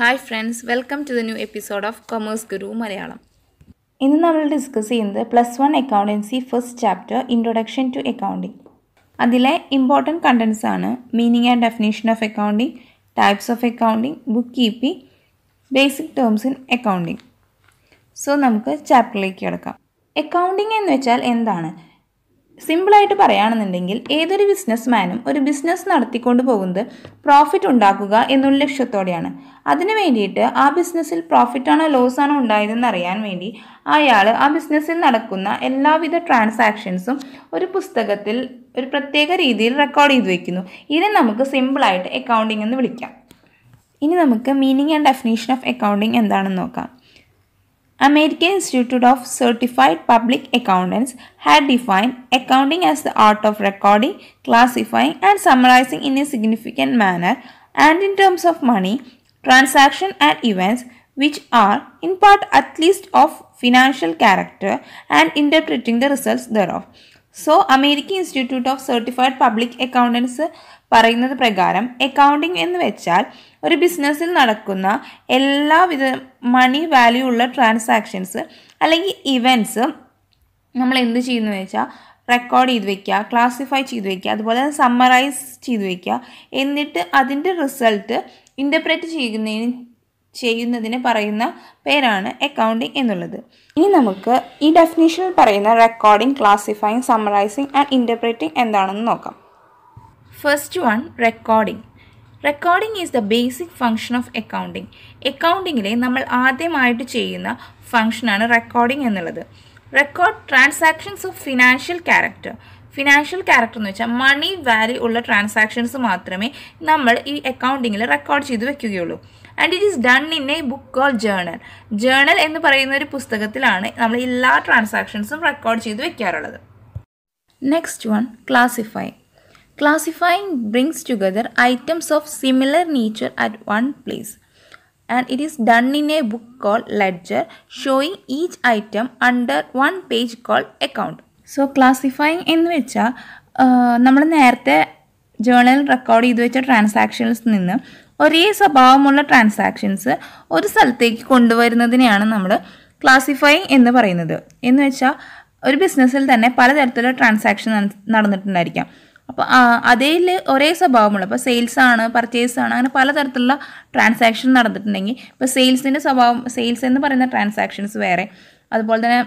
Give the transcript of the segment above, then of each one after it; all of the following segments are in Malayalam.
Hi friends welcome to the new episode of commerce Guru Malayalam ഇന്ന് നമ്മൾ ഡിസ്കസ് ചെയ്യുന്നത് plus one accountancy first chapter introduction to accounting അതിലെ ഇമ്പോർട്ടൻറ്റ് കണ്ടൻസ് ആണ് meaning and definition of accounting types of accounting bookkeeping basic terms in accounting so നമുക്ക് ചാപ്റ്ററിലേക്ക് കിടക്കാം അക്കൗണ്ടിംഗ് എന്ന് വെച്ചാൽ എന്താണ് സിമ്പിളായിട്ട് പറയുകയാണെന്നുണ്ടെങ്കിൽ ഏതൊരു ബിസിനസ്മാനും ഒരു ബിസിനസ് നടത്തിക്കൊണ്ട് പോകുന്നത് പ്രോഫിറ്റ് ഉണ്ടാക്കുക എന്നുള്ള ലക്ഷ്യത്തോടെയാണ് അതിനു വേണ്ടിയിട്ട് ആ ബിസിനസ്സിൽ പ്രോഫിറ്റാണോ ലോസാണോ ഉണ്ടായതെന്ന് അറിയാൻ വേണ്ടി അയാൾ ആ ബിസിനസ്സിൽ നടക്കുന്ന എല്ലാവിധ ട്രാൻസാക്ഷൻസും ഒരു പുസ്തകത്തിൽ ഒരു പ്രത്യേക രീതിയിൽ റെക്കോർഡ് ചെയ്ത് വയ്ക്കുന്നു ഇതിനെ നമുക്ക് സിമ്പിളായിട്ട് അക്കൗണ്ടിംഗ് എന്ന് വിളിക്കാം ഇനി നമുക്ക് meaning and definition of accounting എന്താണെന്ന് നോക്കാം American Institute of Certified Public Accountants had defined accounting as the art of recording, classifying and summarizing in a significant manner and in terms of money, transaction and events which are in part at least of financial character and interpreting the results thereof. So, American Institute of Certified Public Accountants പറയുന്നത് പ്രകാരം അക്കൗണ്ടിംഗ് എന്ന് വെച്ചാൽ ഒരു ബിസിനസ്സിൽ നടക്കുന്ന എല്ലാവിധ മണി വാല്യൂ ഉള്ള ട്രാൻസാക്ഷൻസ് അല്ലെങ്കിൽ ഇവൻറ്റ്സ് നമ്മൾ എന്ത് ചെയ്യുന്നു വെച്ചാൽ റെക്കോർഡ് ചെയ്ത് വയ്ക്കുക ക്ലാസിഫൈ ചെയ്ത് വയ്ക്കുക അതുപോലെ തന്നെ സമ്മറൈസ് ചെയ്ത് വയ്ക്കുക എന്നിട്ട് അതിൻ്റെ റിസൾട്ട് ഇൻ്റർപ്രറ്റ് ചെയ്യുന്നതിന് ചെയ്യുന്നതിന് പറയുന്ന പേരാണ് അക്കൗണ്ടിങ് എന്നുള്ളത് ഇനി നമുക്ക് ഈ ഡെഫിനേഷനിൽ പറയുന്ന recording classifying summarising and interpreting എന്താണെന്ന് നോക്കാം first one recording recording is the basic function of accounting അക്കൗണ്ടിങ്ങിലെ നമ്മൾ ആദ്യമായിട്ട് ചെയ്യുന്ന ഫംഗ്ഷനാണ് റെക്കോർഡിംഗ് എന്നുള്ളത് record transactions of financial character financial character എന്ന് വെച്ചാൽ മണി വാല്യൂ ഉള്ള ട്രാൻസാക്ഷൻസ് മാത്രമേ നമ്മൾ ഈ അക്കൗണ്ടിങ്ങിൽ റെക്കോർഡ് ചെയ്ത് വെക്കുകയുള്ളൂ and it is done in a book or journal journal എന്ന് പറയുന്ന ഒരു പുസ്തകത്തിലാണ് നമ്മൾ എല്ലാ ട്രാൻസാക്ഷൻസും റെക്കോർഡ് ചെയ്ത് വെക്കാറുള്ളത് next one classify Classifying brings together items of similar nature at one place and it is done in a book called ledger showing each item under one page called account. So classifying എന്ന് വെച്ചാൽ നമ്മൾ നേരത്തെ ജേണലിൽ റെക്കോർഡ് ചെയ്തു വെച്ച ട്രാൻസാക്ഷൻസ് നിന്ന് ഒരേ സ്വഭാവമുള്ള ട്രാൻസാക്ഷൻസ് ഒരു സ്ഥലത്തേക്ക് കൊണ്ടുവരുന്നതിനെയാണ് നമ്മൾ ക്ലാസിഫൈങ് എന്ന് പറയുന്നത് എന്ന് വെച്ചാൽ ഒരു ബിസിനസ്സിൽ തന്നെ പലതരത്തിലുള്ള ട്രാൻസാക്ഷൻ നടന്നിട്ടുണ്ടായിരിക്കാം അപ്പോൾ അതേ ഒരേ സ്വഭാവമുള്ള ഇപ്പോൾ സെയിൽസ് ആണ് പർച്ചേസ് ആണ് അങ്ങനെ പലതരത്തിലുള്ള ട്രാൻസാക്ഷൻ നടന്നിട്ടുണ്ടെങ്കിൽ ഇപ്പോൾ സെയിൽസിൻ്റെ സ്വഭാവം സെയിൽസ് എന്ന് പറയുന്ന ട്രാൻസാക്ഷൻസ് വേറെ അതുപോലെ തന്നെ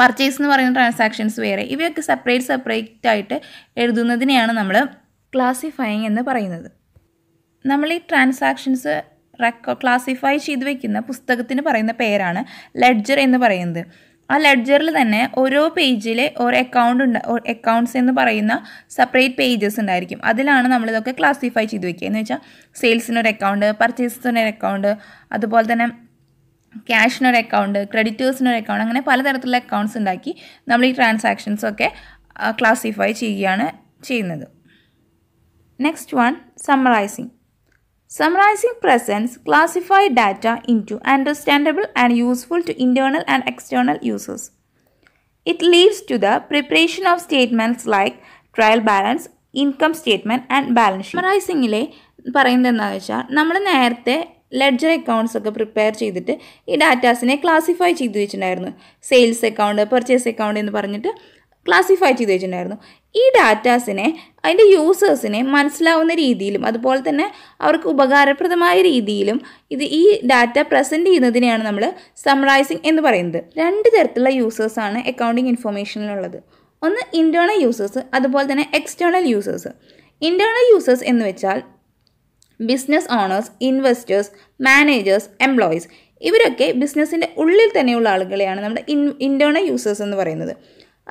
പർച്ചേസ് എന്ന് പറയുന്ന ട്രാൻസാക്ഷൻസ് വേറെ ഇവയൊക്കെ സെപ്പറേറ്റ് സെപ്പറേറ്റ് ആയിട്ട് എഴുതുന്നതിനെയാണ് നമ്മൾ ക്ലാസിഫയിങ് എന്ന് പറയുന്നത് നമ്മൾ ഈ ട്രാൻസാക്ഷൻസ് റെക്കോ ക്ലാസിഫൈ ചെയ്ത് വെക്കുന്ന പുസ്തകത്തിന് പറയുന്ന പേരാണ് ലെഡ്ജർ എന്ന് പറയുന്നത് ആ ലെഡ്ജറിൽ തന്നെ ഓരോ പേജിലെ ഓരോ അക്കൗണ്ട് ഉണ്ട് അക്കൗണ്ട്സ് എന്ന് പറയുന്ന സെപ്പറേറ്റ് പേജസ് ഉണ്ടായിരിക്കും അതിലാണ് നമ്മളിതൊക്കെ ക്ലാസിഫൈ ചെയ്ത് വെക്കുക എന്ന് വെച്ചാൽ സെയിൽസിനൊരു അക്കൗണ്ട് പർച്ചേസിനൊരു അക്കൗണ്ട് അതുപോലെ തന്നെ ക്യാഷിനൊരു അക്കൗണ്ട് ക്രെഡിറ്റേഴ്സിനൊരു അക്കൗണ്ട് അങ്ങനെ പലതരത്തിലുള്ള അക്കൗണ്ട്സ് ഉണ്ടാക്കി നമ്മൾ ഈ ട്രാൻസാക്ഷൻസൊക്കെ ക്ലാസിഫൈ ചെയ്യുകയാണ് ചെയ്യുന്നത് next one summarising Summarizing presents classify data into understandable and useful to internal and external users. It leads to the preparation of statements like trial balance, income statement and balance sheet സമറൈസിങ്ങിലെ പറയുന്നത് എന്താണെന്ന് വെച്ചാൽ നമ്മൾ നേരത്തെ ലെഡ്ജർ അക്കൗണ്ട്സ് ഒക്കെ പ്രിപ്പയർ ചെയ്തിട്ട് ഈ ഡാറ്റാസിനെ ക്ലാസിഫൈ ചെയ്ത് വെച്ചിട്ടുണ്ടായിരുന്നു സെയിൽസ് അക്കൗണ്ട് പർച്ചേസ് അക്കൗണ്ട് എന്ന് പറഞ്ഞിട്ട് ക്ലാസിഫൈ ചെയ്ത് വെച്ചിട്ടുണ്ടായിരുന്നു ഈ ഡാറ്റാസിനെ അതിൻ്റെ യൂസേഴ്സിനെ മനസ്സിലാവുന്ന രീതിയിലും അതുപോലെ തന്നെ അവർക്ക് ഉപകാരപ്രദമായ രീതിയിലും ഇത് ഈ ഡാറ്റ പ്രസൻറ്റ് ചെയ്യുന്നതിനെയാണ് നമ്മൾ സമറൈസിങ് എന്ന് പറയുന്നത് രണ്ട് തരത്തിലുള്ള യൂസേഴ്സാണ് അക്കൗണ്ടിങ് ഇൻഫോർമേഷനിലുള്ളത് ഒന്ന് ഇൻറ്റേണൽ യൂസേഴ്സ് അതുപോലെ തന്നെ എക്സ്റ്റേണൽ യൂസേഴ്സ് ഇൻറ്റേണൽ യൂസേഴ്സ് എന്ന് വെച്ചാൽ business owners investors managers employees ഇവരൊക്കെ ബിസിനസ്സിൻ്റെ ഉള്ളിൽ തന്നെയുള്ള ആളുകളെയാണ് നമ്മുടെ ഇൻ ഇൻറ്റേണൽ യൂസേഴ്സ് എന്ന് പറയുന്നത്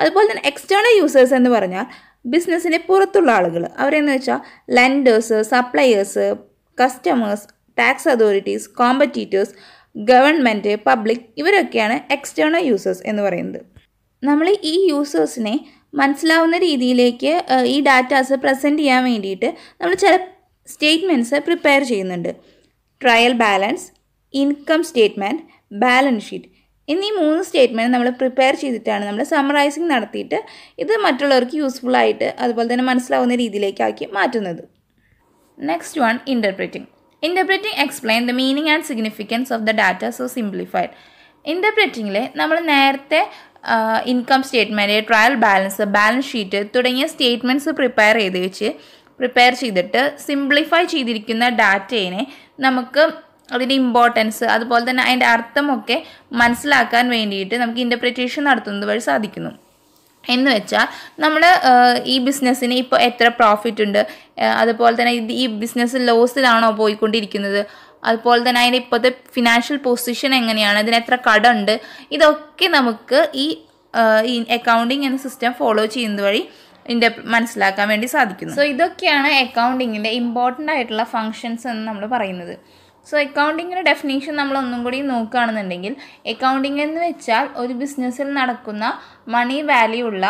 അതുപോലെ തന്നെ എക്സ്റ്റേണൽ യൂസേഴ്സ് എന്ന് പറഞ്ഞാൽ ബിസിനസ്സിന് പുറത്തുള്ള ആളുകൾ അവരെന്ന് വെച്ചാൽ lenders suppliers customers tax authorities competitors government public ഇവരൊക്കെയാണ് എക്സ്റ്റേണൽ യൂസേഴ്സ് എന്ന് പറയുന്നത് നമ്മൾ ഈ യൂസേഴ്സിനെ മനസ്സിലാവുന്ന രീതിയിലേക്ക് ഈ ഡാറ്റാസ് പ്രസൻറ്റ് ചെയ്യാൻ വേണ്ടിയിട്ട് നമ്മൾ ചില സ്റ്റേറ്റ്മെൻറ്റ്സ് പ്രിപ്പയർ ചെയ്യുന്നുണ്ട് trial balance income statement balance sheet എന്നീ മൂന്ന് സ്റ്റേറ്റ്മെൻറ്റ് നമ്മൾ പ്രിപ്പയർ ചെയ്തിട്ടാണ് നമ്മൾ സമറൈസിങ് നടത്തിയിട്ട് ഇത് മറ്റുള്ളവർക്ക് യൂസ്ഫുൾ ആയിട്ട് അതുപോലെ തന്നെ മനസ്സിലാവുന്ന രീതിയിലേക്കാക്കി മാറ്റുന്നത് next one interpreting interpreting explain the meaning and significance of the data so simplified ഇൻ്റർപ്രറ്റിങ്ങിൽ നമ്മൾ നേരത്തെ income statement trial balance balance sheet തുടങ്ങിയ സ്റ്റേറ്റ്മെൻറ്റ്സ് പ്രിപ്പയർ ചെയ്ത് വെച്ച് പ്രിപ്പയർ ചെയ്തിട്ട് സിംപ്ലിഫൈ ചെയ്തിരിക്കുന്ന ഡാറ്റയെ നമുക്ക് അതിൻ്റെ ഇമ്പോർട്ടൻസ് അതുപോലെ തന്നെ അതിൻ്റെ അർത്ഥമൊക്കെ മനസ്സിലാക്കാൻ വേണ്ടിയിട്ട് നമുക്ക് ഇൻ്റർപ്രിറ്റേഷൻ നടത്തുന്നത് വഴി സാധിക്കുന്നു എന്ന് വെച്ചാൽ നമ്മൾ ഈ ബിസിനസ്സിന് ഇപ്പോൾ എത്ര പ്രോഫിറ്റ് ഉണ്ട് അതുപോലെ തന്നെ ഇത് ഈ ബിസിനസ് ലോസിലാണോ പോയിക്കൊണ്ടിരിക്കുന്നത് അതുപോലെ തന്നെ അതിൻ്റെ ഇപ്പോഴത്തെ ഫിനാൻഷ്യൽ പൊസിഷൻ എങ്ങനെയാണ് അതിന് എത്ര കടമുണ്ട് ഇതൊക്കെ നമുക്ക് ഈ അക്കൗണ്ടിങ് എന്ന സിസ്റ്റം ഫോളോ ചെയ്യുന്നത് വഴി ഇതിൻ്റെ മനസ്സിലാക്കാൻ വേണ്ടി സാധിക്കുന്നു സോ ഇതൊക്കെയാണ് അക്കൗണ്ടിങ്ങിൻ്റെ ഇമ്പോർട്ടൻ്റ് ആയിട്ടുള്ള ഫങ്ഷൻസ് എന്ന് നമ്മൾ പറയുന്നത് സോ അക്കൗണ്ടിങ്ങിൻ്റെ ഡെഫിനേഷൻ നമ്മൾ ഒന്നും കൂടി നോക്കുകയാണെന്നുണ്ടെങ്കിൽ അക്കൗണ്ടിങ് എന്ന് വെച്ചാൽ ഒരു ബിസിനസ്സിൽ നടക്കുന്ന മണി വാല്യൂ ഉള്ള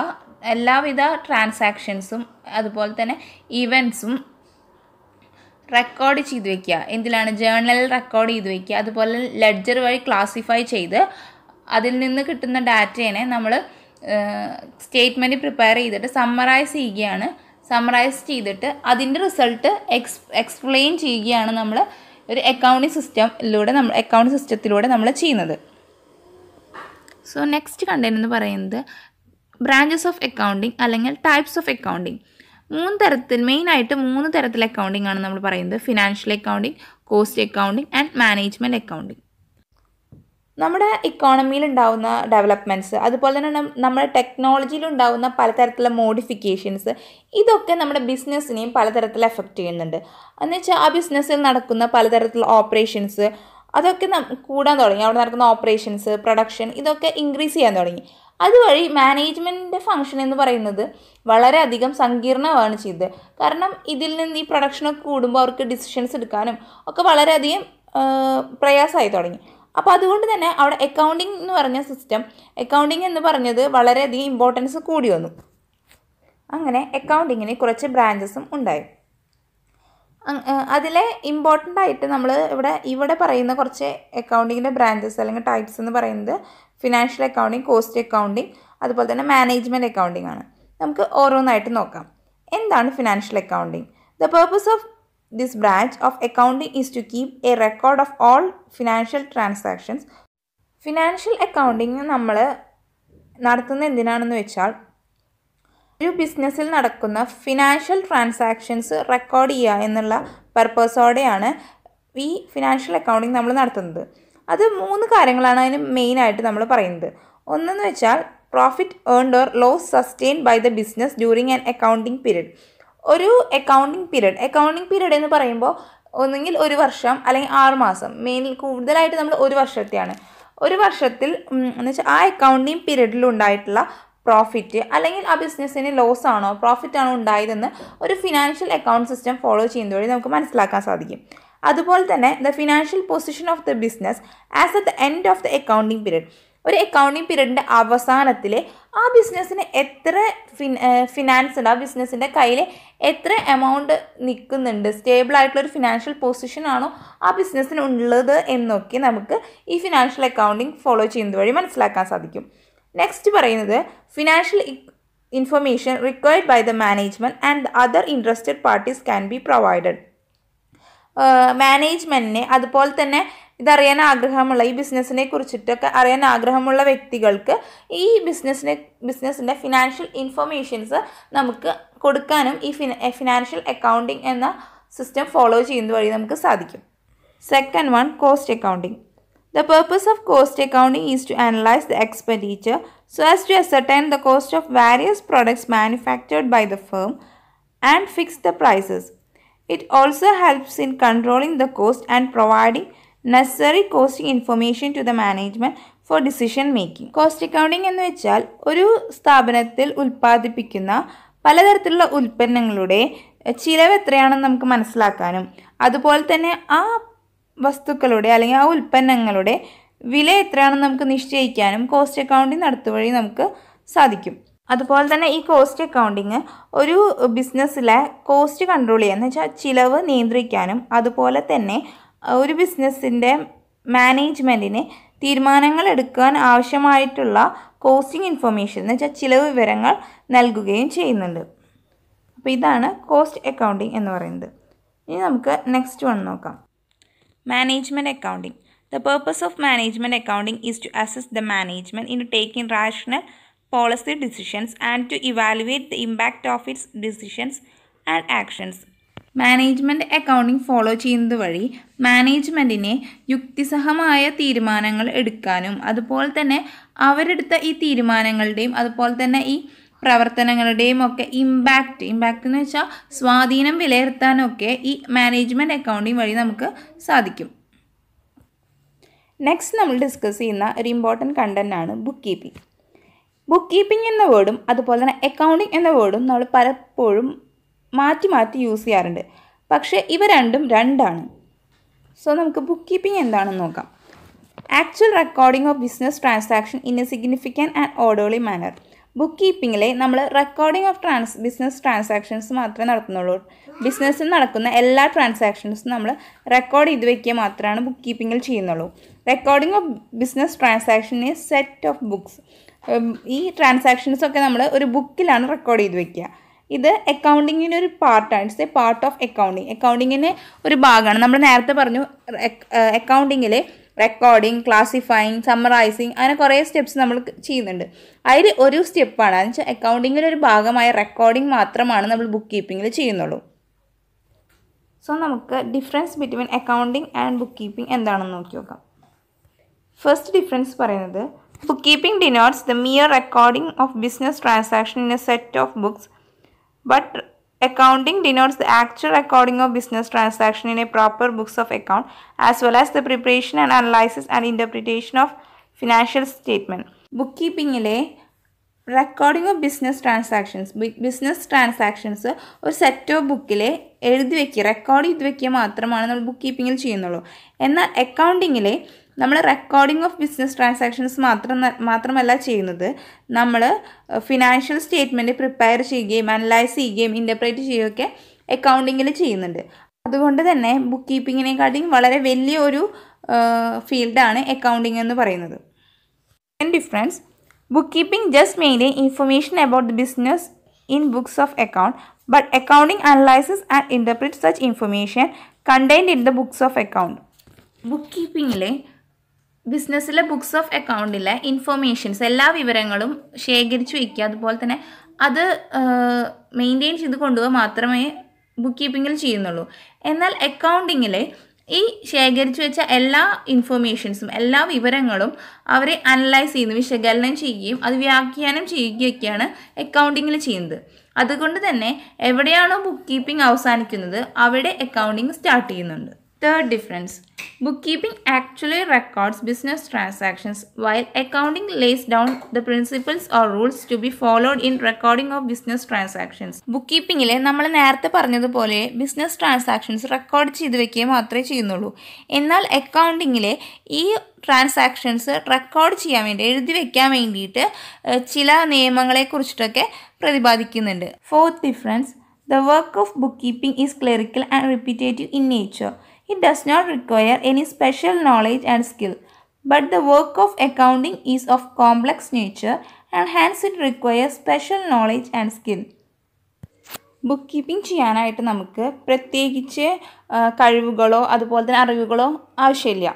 എല്ലാവിധ ട്രാൻസാക്ഷൻസും അതുപോലെ തന്നെ ഇവൻസും റെക്കോർഡ് ചെയ്ത് വെക്കുക എന്തിലാണ് ജേണലിൽ റെക്കോർഡ് ചെയ്ത് വെക്കുക അതുപോലെ ലെഡ്ജർ വഴി ക്ലാസിഫൈ ചെയ്ത് അതിൽ നിന്ന് കിട്ടുന്ന ഡാറ്റേനെ നമ്മൾ സ്റ്റേറ്റ്മെൻറ്റ് പ്രിപ്പയർ ചെയ്തിട്ട് സമ്മറൈസ് ചെയ്യുകയാണ് സമ്മറൈസ് ചെയ്തിട്ട് അതിൻ്റെ റിസൾട്ട് എക്സ് എക്സ്പ്ലെയിൻ ചെയ്യുകയാണ് നമ്മൾ ഒരു അക്കൗണ്ടിങ് സിസ്റ്റത്തിലൂടെ നമ്മൾ അക്കൗണ്ട് സിസ്റ്റത്തിലൂടെ നമ്മൾ ചെയ്യുന്നത് സോ നെക്സ്റ്റ് കണ്ടന്റ് എന്ന് പറയുന്നത് ബ്രാഞ്ചസ് ഓഫ് അക്കൗണ്ടിങ് അല്ലെങ്കിൽ ടൈപ്സ് ഓഫ് അക്കൗണ്ടിങ് മൂന്ന് തരത്തിൽ മെയിനായിട്ട് മൂന്ന് തരത്തിൽ അക്കൗണ്ടിങ് ആണ് നമ്മൾ പറയുന്നത് financial accounting cost accounting and management accounting നമ്മുടെ ഇക്കോണമിയിൽ ഉണ്ടാവുന്ന ഡെവലപ്മെൻറ്റ്സ് അതുപോലെ തന്നെ നമ്മുടെ ടെക്നോളജിയിൽ ഉണ്ടാകുന്ന പലതരത്തിലുള്ള മോഡിഫിക്കേഷൻസ് ഇതൊക്കെ നമ്മുടെ ബിസിനസ്സിനെയും പലതരത്തിൽ എഫക്റ്റ് ചെയ്യുന്നുണ്ട് എന്ന് വെച്ചാൽ ആ ബിസിനസ്സിൽ നടക്കുന്ന പലതരത്തിലുള്ള ഓപ്പറേഷൻസ് അതൊക്കെ കൂടാൻ തുടങ്ങി അവിടെ നടക്കുന്ന ഓപ്പറേഷൻസ് പ്രൊഡക്ഷൻ ഇതൊക്കെ ഇൻക്രീസ് ചെയ്യാൻ തുടങ്ങി അതുവഴി മാനേജ്മെൻറ്റിൻ്റെ ഫങ്ഷൻ എന്ന് പറയുന്നത് വളരെയധികം സങ്കീർണമാണ് ചെയ്തത് കാരണം ഇതിൽ നിന്ന് ഈ പ്രൊഡക്ഷനൊക്കെ കൂടുമ്പോൾ അവർക്ക് ഡിസിഷൻസ് എടുക്കാനും ഒക്കെ വളരെയധികം പ്രയാസമായി തുടങ്ങി അപ്പോൾ അതുകൊണ്ട് തന്നെ അവിടെ അക്കൗണ്ടിങ് എന്ന് പറഞ്ഞ സിസ്റ്റം അക്കൗണ്ടിങ് എന്ന് പറഞ്ഞത് വളരെയധികം ഇമ്പോർട്ടൻസ് കൂടി വന്നു അങ്ങനെ അക്കൗണ്ടിങ്ങിന് കുറച്ച് ബ്രാഞ്ചസും ഉണ്ടായി അതിലെ ഇമ്പോർട്ടൻ്റ് ആയിട്ട് നമ്മൾ ഇവിടെ ഇവിടെ പറയുന്ന കുറച്ച് അക്കൗണ്ടിങ്ങിൻ്റെ ബ്രാഞ്ചസ് അല്ലെങ്കിൽ ടൈപ്സ് എന്ന് പറയുന്നത് ഫിനാൻഷ്യൽ അക്കൗണ്ടിങ് കോസ്റ്റ് അക്കൗണ്ടിങ് അതുപോലെ തന്നെ മാനേജ്മെൻറ്റ് അക്കൗണ്ടിങ് ആണ് നമുക്ക് ഓരോന്നായിട്ട് നോക്കാം എന്താണ് financial accounting the purpose of This branch of accounting is to keep a record of all financial transactions. Financial accounting നമ്മൾ നടത്തുന്ന എന്തിനാണെന്ന് വെച്ചാൽ ഒരു ബിസിനസ്സിൽ നടക്കുന്ന ഫിനാൻഷ്യൽ ട്രാൻസാക്ഷൻസ് റെക്കോർഡ് ചെയ്യുക എന്നുള്ള പർപ്പസോടെയാണ് ഈ ഫിനാൻഷ്യൽ അക്കൗണ്ടിങ് നമ്മൾ നടത്തുന്നത് അത് മൂന്ന് കാര്യങ്ങളാണ് അതിന് മെയിനായിട്ട് നമ്മൾ പറയുന്നത് ഒന്നെന്ന് വെച്ചാൽ profit earned or loss sustained by the business during an accounting period ഒരു അക്കൗണ്ടിങ് പീരീഡ് അക്കൗണ്ടിങ് പീരീഡ് എന്ന് പറയുമ്പോൾ ഒന്നുകിൽ ഒരു വർഷം അല്ലെങ്കിൽ ആറ് മാസം കൂടുതലായിട്ട് നമ്മൾ ഒരു വർഷത്തെയാണ് ഒരു വർഷത്തിൽ എന്ന് വെച്ചാൽ ആ അക്കൗണ്ടിങ് പീരീഡിൽ ഉണ്ടായിട്ടുള്ള പ്രോഫിറ്റ് അല്ലെങ്കിൽ ആ ബിസിനസ്സിന് ലോസ് ആണോ പ്രോഫിറ്റ് ആണോ ഉണ്ടായതെന്ന് ഒരു ഫിനാൻഷ്യൽ അക്കൗണ്ട് സിസ്റ്റം ഫോളോ ചെയ്യുന്നത് വഴി നമുക്ക് മനസ്സിലാക്കാൻ സാധിക്കും അതുപോലെ തന്നെ the financial position of the business as at the end of the accounting period ഒരു അക്കൗണ്ടിങ് പീരീഡിൻ്റെ അവസാനത്തിൽ ആ ബിസിനസ്സിന് എത്ര ഫിനാൻസ് ഉണ്ട് ആ ബിസിനസ്സിൻ്റെ കയ്യിൽ എത്ര എമൗണ്ട് നിൽക്കുന്നുണ്ട് സ്റ്റേബിൾ ആയിട്ടുള്ള ഒരു ഫിനാൻഷ്യൽ പൊസിഷൻ ആണോ ആ ബിസിനസ്സിന് ഉള്ളത് എന്നൊക്കെ നമുക്ക് ഈ ഫിനാൻഷ്യൽ അക്കൗണ്ടിങ് ഫോളോ ചെയ്യുന്നത് വഴി മനസ്സിലാക്കാൻ സാധിക്കും നെക്സ്റ്റ് പറയുന്നത് financial information required by the management and other interested parties can be provided മാനേജ്മെൻറ്റിനെ അതുപോലെ തന്നെ ഇതറിയാൻ ആഗ്രഹമുള്ള ഈ ബിസിനസ്സിനെ കുറിച്ചിട്ടൊക്കെ അറിയാൻ ആഗ്രഹമുള്ള വ്യക്തികൾക്ക് ഈ ബിസിനസ്സിനെ ബിസിനസ്സിൻ്റെ ഫിനാൻഷ്യൽ ഇൻഫർമേഷൻസ് നമുക്ക് കൊടുക്കാനും ഈ ഫിനാൻഷ്യൽ അക്കൗണ്ടിങ് എന്ന സിസ്റ്റം ഫോളോ ചെയ്യുന്നത് വഴി നമുക്ക് സാധിക്കും second one cost accounting the purpose of cost accounting is to analyse the expenditure so as to ascertain the cost of various products manufactured by the firm and fix the prices it also helps in controlling the cost and providing necessary costing information to the management for decision making cost accounting എന്ന് വെച്ചാൽ ഒരു സ്ഥാപനത്തിൽ ഉൽപ്പാദിപ്പിക്കുന്ന പലതരത്തിലുള്ള ഉൽപ്പന്നങ്ങളുടെ ചിലവ് എത്രയാണെന്ന് നമുക്ക് മനസ്സിലാക്കാനും അതുപോലെ തന്നെ ആ വസ്തുക്കളുടെ അല്ലെങ്കിൽ ആ ഉൽപ്പന്നങ്ങളുടെ വില എത്രയാണെന്ന് നമുക്ക് നിശ്ചയിക്കാനും കോസ്റ്റ് അക്കൗണ്ടിങ് നടത്തുവഴി നമുക്ക് സാധിക്കും അതുപോലെ തന്നെ ഈ കോസ്റ്റ് അക്കൗണ്ടിങ് ഒരു ബിസിനസ്സിലെ കോസ്റ്റ് കൺട്രോൾ ചെയ്യാൻ എന്ന് വെച്ചാൽ ചിലവ് നിയന്ത്രിക്കാനും അതുപോലെ തന്നെ ഒരു ബിസിനസ്സിൻ്റെ മാനേജ്മെൻറ്റിന് തീരുമാനങ്ങൾ എടുക്കാൻ ആവശ്യമായിട്ടുള്ള കോസ്റ്റിംഗ് ഇൻഫർമേഷൻ എന്ന് വെച്ചാൽ ചിലവ് വിവരങ്ങൾ നൽകുകയും ചെയ്യുന്നുണ്ട് അപ്പോൾ ഇതാണ് കോസ്റ്റ് അക്കൗണ്ടിങ് എന്ന് പറയുന്നത് ഇനി നമുക്ക് നെക്സ്റ്റ് വൺ നോക്കാം management accounting the purpose of management accounting is to assess the management in to taking rational policy decisions and to evaluate the impact of its decisions and actions management accounting follow ചെയ്യുന്നത് വഴി മാനേജ്മെൻറ്റിനെ യുക്തിസഹമായ തീരുമാനങ്ങൾ എടുക്കാനും അതുപോലെ തന്നെ അവരെടുത്ത ഈ തീരുമാനങ്ങളുടെയും അതുപോലെ തന്നെ ഈ പ്രവർത്തനങ്ങളുടെയും ഒക്കെ ഇമ്പാക്റ്റ് ഇമ്പാക്റ്റ് എന്ന് വെച്ചാൽ സ്വാധീനം വിലയിരുത്താനൊക്കെ ഈ മാനേജ്മെൻറ്റ് അക്കൗണ്ടിങ് വഴി നമുക്ക് സാധിക്കും നെക്സ്റ്റ് നമ്മൾ ഡിസ്കസ് ചെയ്യുന്ന ഒരു ഇമ്പോർട്ടൻറ്റ് കണ്ടൻ്റ് ആണ് ബുക്ക് കീപ്പിംഗ് ബുക്ക് കീപ്പിംഗ് എന്ന വേർഡും അതുപോലെ തന്നെ അക്കൗണ്ടിങ് എന്ന വേർഡും നമ്മൾ പലപ്പോഴും മാറ്റി മാറ്റി യൂസ് ചെയ്യാറുണ്ട് പക്ഷേ ഇവ രണ്ടും രണ്ടാണ് സോ നമുക്ക് ബുക്ക് കീപ്പിംഗ് എന്താണെന്ന് നോക്കാം actual recording of business transaction in a significant and orderly manner ബുക്ക് കീപ്പിങ്ങിലെ നമ്മൾ recording of trans business transactions മാത്രമേ നടത്തുന്നുള്ളൂ ബിസിനസ്സിൽ നടക്കുന്ന എല്ലാ ട്രാൻസാക്ഷൻസും നമ്മൾ റെക്കോർഡ് ചെയ്ത് വയ്ക്കുക മാത്രമാണ് ബുക്ക് കീപ്പിങ്ങിൽ ചെയ്യുന്നുള്ളൂ recording of business transaction set of books ഈ ട്രാൻസാക്ഷൻസൊക്കെ നമ്മൾ ഒരു ബുക്കിലാണ് റെക്കോർഡ് ചെയ്ത് വയ്ക്കുക ഇത് അക്കൗണ്ടിങ്ങിൻ്റെ ഒരു പാർട്ടാണ് it's a part of accounting അക്കൗണ്ടിങ്ങിൻ്റെ ഒരു ഭാഗമാണ് നമ്മൾ നേരത്തെ പറഞ്ഞു അക്കൗണ്ടിങ്ങിൽ റെക്കോർഡിങ് ക്ലാസിഫൈങ് സമ്മറൈസിങ് അങ്ങനെ കുറേ സ്റ്റെപ്സ് നമ്മൾ ചെയ്യുന്നുണ്ട് അതിൽ ഒരു സ്റ്റെപ്പാണ് അതെന്ന് വെച്ചാൽ അക്കൗണ്ടിങ്ങിൻ്റെ ഒരു ഭാഗമായ റെക്കോർഡിംഗ് മാത്രമാണ് നമ്മൾ ബുക്ക് കീപ്പിങ്ങിൽ ചെയ്യുന്നുള്ളൂ സോ നമുക്ക് difference between accounting and bookkeeping എന്താണെന്ന് നോക്കി നോക്കാം ഫസ്റ്റ് ഡിഫറൻസ് പറയുന്നത് bookkeeping denotes the mere recording of business transaction in a set of books But accounting denotes the actual recording of business transaction in a proper books of account as well as the preparation and analysis and interpretation of financial statement ബുക്ക് കീപ്പിങ്ങിലെ recording of business transactions business transactions ഒരു സെറ്റ് ഓഫ് ബുക്കിൽ എഴുതി വയ്ക്കുക റെക്കോർഡ് ചെയ്ത് വയ്ക്കുക മാത്രമാണ് നമ്മൾ ബുക്ക് കീപ്പിങ്ങിൽ ചെയ്യുന്നുള്ളൂ എന്നാൽ അക്കൗണ്ടിങ്ങിലെ നമ്മൾ റെക്കോർഡിംഗ് ഓഫ് ബിസിനസ് ട്രാൻസാക്ഷൻസ് മാത്രം മാത്രമല്ല ചെയ്യുന്നത് നമ്മൾ ഫിനാൻഷ്യൽ സ്റ്റേറ്റ്മെൻറ്റ് പ്രിപ്പയർ ചെയ്യുകയും അനലൈസ് ചെയ്യുകയും ഇൻ്റർപ്രേറ്റ് ചെയ്യുകയൊക്കെ അക്കൗണ്ടിങ്ങിൽ ചെയ്യുന്നുണ്ട് അതുകൊണ്ട് തന്നെ ബുക്ക് കീപ്പിങ്ങിനെക്കാട്ടിയും വളരെ വലിയ ഒരു ഫീൽഡാണ് അക്കൗണ്ടിങ് എന്ന് പറയുന്നത് difference bookkeeping just mainly information about the business in books of account but accounting analyses and interprets such information contained in the books of account ബുക്ക് കീപ്പിങ്ങിലെ ബിസിനസ്സിലെ ബുക്സ് ഓഫ് അക്കൗണ്ടിലെ ഇൻഫോർമേഷൻസ് എല്ലാ വിവരങ്ങളും ശേഖരിച്ചു വയ്ക്കുക അതുപോലെ തന്നെ അത് മെയിൻറ്റെയിൻ ചെയ്ത് കൊണ്ടുപോകുക മാത്രമേ ബുക്ക് കീപ്പിങ്ങിൽ ചെയ്യുന്നുള്ളൂ എന്നാൽ അക്കൗണ്ടിങ്ങിൽ ഈ ശേഖരിച്ചു വെച്ച എല്ലാ ഇൻഫോർമേഷൻസും എല്ലാ വിവരങ്ങളും അവരെ അനലൈസ് ചെയ്യുന്നു വിശകലനം ചെയ്യുകയും അത് വ്യാഖ്യാനം ചെയ്യുകയൊക്കെയാണ് അക്കൗണ്ടിങ്ങിൽ ചെയ്യുന്നത് അതുകൊണ്ട് തന്നെ എവിടെയാണോ ബുക്ക് കീപ്പിംഗ് അവസാനിക്കുന്നത് അവിടെ അക്കൗണ്ടിങ് സ്റ്റാർട്ട് ചെയ്യുന്നുണ്ട് Third difference Bookkeeping actually records business transactions while accounting lays down the principles or rules to be followed in recording of business transactions. Book നമ്മൾ നേരത്തെ പറഞ്ഞതുപോലെ ബിസിനസ് ട്രാൻസാക്ഷൻസ് റെക്കോർഡ് ചെയ്ത് വെക്കുക മാത്രമേ ചെയ്യുന്നുള്ളൂ എന്നാൽ അക്കൗണ്ടിങ്ങിലെ ഈ ട്രാൻസാക്ഷൻസ് റെക്കോർഡ് ചെയ്യാൻ വേണ്ടി എഴുതി വെക്കാൻ വേണ്ടിയിട്ട് ചില കുറിച്ചിട്ടൊക്കെ പ്രതിപാദിക്കുന്നുണ്ട് fourth difference the work of bookkeeping is clerical and repetitive in nature It does not require any special knowledge and skill. But the work of accounting is of complex nature and hence it requires special knowledge and skill. Bookkeeping ചെയ്യാനായിട്ട് നമുക്ക് പ്രത്യേകിച്ച് കഴിവുകളോ അതുപോലെ തന്നെ അറിവുകളോ ആവശ്യമില്ല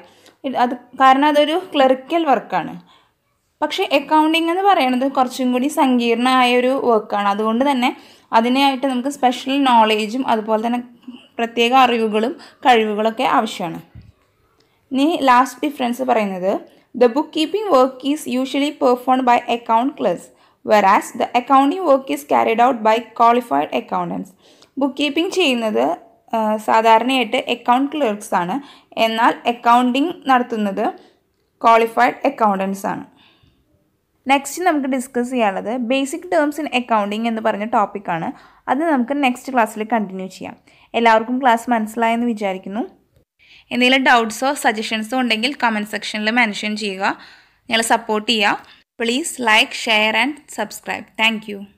അത് കാരണം അതൊരു ക്ലറിക്കൽ വർക്കാണ് പക്ഷേ അക്കൗണ്ടിങ് എന്ന് പറയുന്നത് കുറച്ചും കൂടി സങ്കീർണമായ ഒരു വർക്കാണ് അതുകൊണ്ട് തന്നെ അതിനായിട്ട് നമുക്ക് സ്പെഷ്യൽ നോളേജും അതുപോലെ തന്നെ പ്രത്യേക അറിവുകളും കഴിവുകളൊക്കെ ആവശ്യമാണ് ഇനി ലാസ്റ്റ് ഡിഫറൻസ് പറയുന്നത് the bookkeeping work is usually performed by account clerks whereas the accounting work is carried out by qualified accountants bookkeeping ചെയ്യുന്നത് സാധാരണയായിട്ട് അക്കൗണ്ട് ക്ലർക്സ് ആണ് എന്നാൽ അക്കൗണ്ടിങ് നടത്തുന്നത് ക്വാളിഫൈഡ് അക്കൗണ്ടൻസ് ആണ് നെക്സ്റ്റ് നമുക്ക് ഡിസ്കസ് ചെയ്യാനുള്ളത് ബേസിക് ടേംസ് ഇൻ അക്കൗണ്ടിങ് എന്ന് പറഞ്ഞ ടോപ്പിക്കാണ് അത് നമുക്ക് നെക്സ്റ്റ് ക്ലാസ്സിൽ കണ്ടിന്യൂ ചെയ്യാം എല്ലാവർക്കും ക്ലാസ് മനസ്സിലായെന്ന് വിചാരിക്കുന്നു എന്തെങ്കിലും ഡൗട്ട്സോ സജഷൻസോ ഉണ്ടെങ്കിൽ കമൻറ്റ് സെക്ഷനിൽ മെൻഷൻ ചെയ്യുക ഞങ്ങളെ സപ്പോർട്ട് ചെയ്യുക please like share and subscribe thank